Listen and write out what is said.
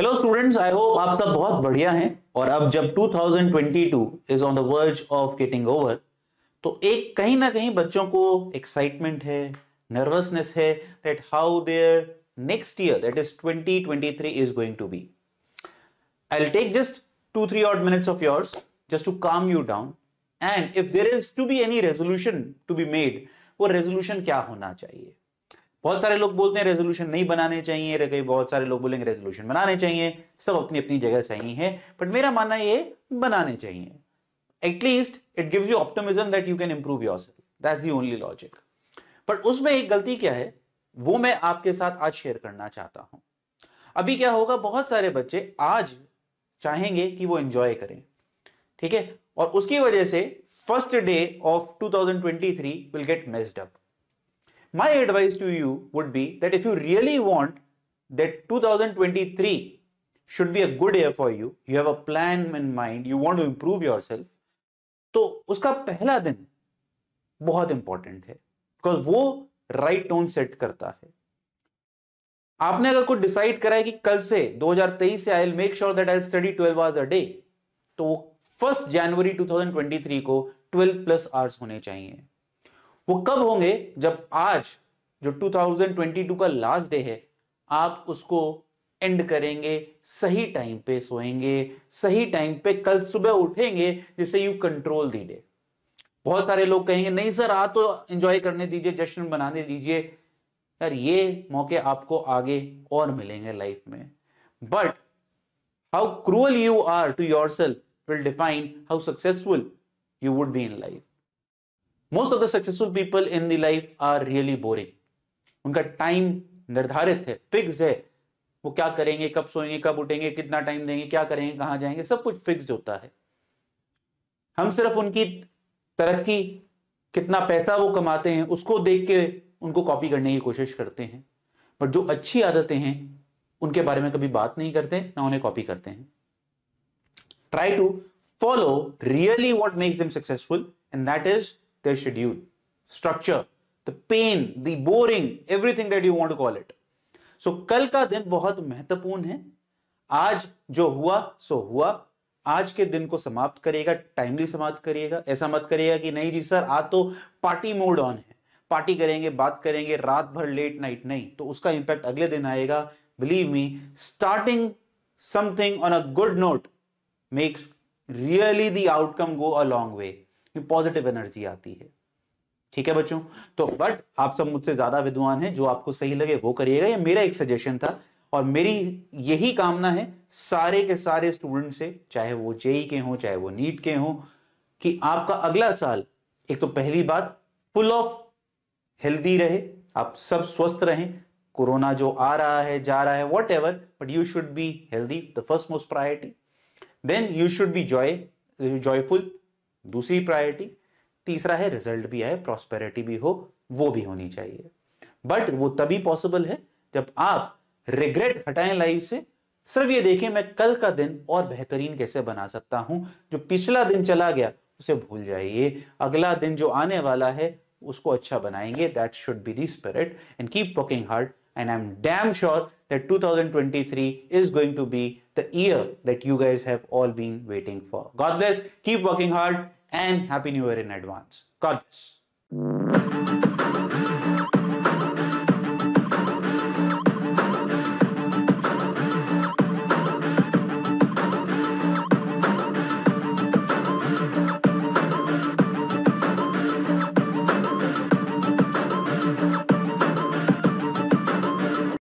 Hello students I hope आप सब बहुत बढ़िया हैं और अब जब 2022 is on the verge of getting over तो एक कहीं ना कहीं बच्चों को एक्साइटमेंट है नर्वसनेस है that how there next year that is 2023 is going to be I take just two three odd minutes of yours just to calm you down and if there is to be any resolution to be made वो resolution क्या होना चाहिए बहुत सारे लोग बोलते हैं resolution नहीं बनाने चाहिए कई बहुत सारे लोग बोलेंगे रेजोल्यूशन बनाने चाहिए सब अपनी अपनी जगह सही है बट मेरा मानना ये बनाने चाहिए at least it gives you optimism that you can improve yourself only logic but उसमें एक गलती क्या है वो मैं आपके साथ आज शेयर करना चाहता हूं अभी क्या होगा बहुत सारे बच्चे आज चाहेंगे कि वो एंजॉय करें ठीक है और उसकी वजह से first day of 2023 will get messed up my advice to you would be that if you really want that 2023 should be a good year for you you have a plan in mind you want to improve yourself तो उसका पहला दिन बहुत important है because वो right tone set करता है आपने अगर कुछ डिसाइड करा है कि कल से 2023 से I make sure that I study 12 hours a day तो फर्स्ट जनवरी 2023 को 12 प्लस आवर्स होने चाहिए वो कब होंगे जब आज जो 2022 का लास्ट डे है आप उसको एंड करेंगे सही टाइम पे सोएंगे सही टाइम पे कल सुबह उठेंगे जिससे यू कंट्रोल दी डे बहुत सारे लोग कहेंगे नहीं सर आ तो एंजॉय करने दीजिए जश्न बनाने दीजिए यार ये मौके आपको आगे और मिलेंगे लाइफ में but how cruel you are to yourself will define how successful you would be in life most of the successful people in the life are really boring उनका टाइम निर्धारित है फिक्स है वो क्या करेंगे कब सोएंगे कब उठेंगे कितना टाइम देंगे क्या करेंगे कहाँ जाएंगे सब कुछ फिक्स होता है हम सिर्फ उनकी तरक्की कितना पैसा वो कमाते हैं उसको देख के उनको कॉपी करने की कोशिश करते हैं बट जो अच्छी आदतें हैं उनके बारे में कभी बात नहीं करते ना उन्हें कॉपी करते हैं try to follow really what makes them successful and that is their schedule, structure, the pain, the boring, everything that you want to call it. So so, कल का दिन बहुत महत्वपूर्ण है आज जो हुआ सो हुआ आज के दिन को समाप्त करिएगा टाइमली समाप्त करिएगा ऐसा मत करिएगा कि नहीं जी सर आज तो पार्टी मोड ऑन है पार्टी करेंगे बात करेंगे रात भर लेट नाइट नहीं तो उसका इंपैक्ट अगले दिन आएगा believe me starting something on a good note makes really the outcome go a long way positive energy आती है ठीक है बच्चों तो बट आप सब मुझसे ज्यादा विद्वान हैं जो आपको सही लगे वो करिएगा ये मेरा एक सजेशन था और मेरी यही कामना है सारे के सारे स्टूडेंट से चाहे वो जेई के हों चाहे वो नीट के हों कि आपका अगला साल एक तो पहली बात फुल ऑफ हेल्दी रहे आप सब स्वस्थ रहें कोरोना जो आ रहा है जा रहा है whatever but you should be healthy the first most priority then you should be joy joyful दूसरी प्रायोरिटी तीसरा है रिजल्ट भी आए प्रॉस्पेरिटी भी हो वो भी होनी चाहिए बट वो तभी पॉसिबल है जब आप रिग्रेट हटाएं लाइफ से सिर्फ ये देखें मैं कल का दिन और बेहतरीन कैसे बना सकता हूं जो पिछला दिन चला गया उसे भूल जाइए अगला दिन जो आने वाला है उसको अच्छा बनाएंगे that should be the spirit and keep working hard and I am damn sure that 2023 is going to be the year that you guys have all been waiting for. God bless, keep working hard, and Happy New Year in advance. God bless.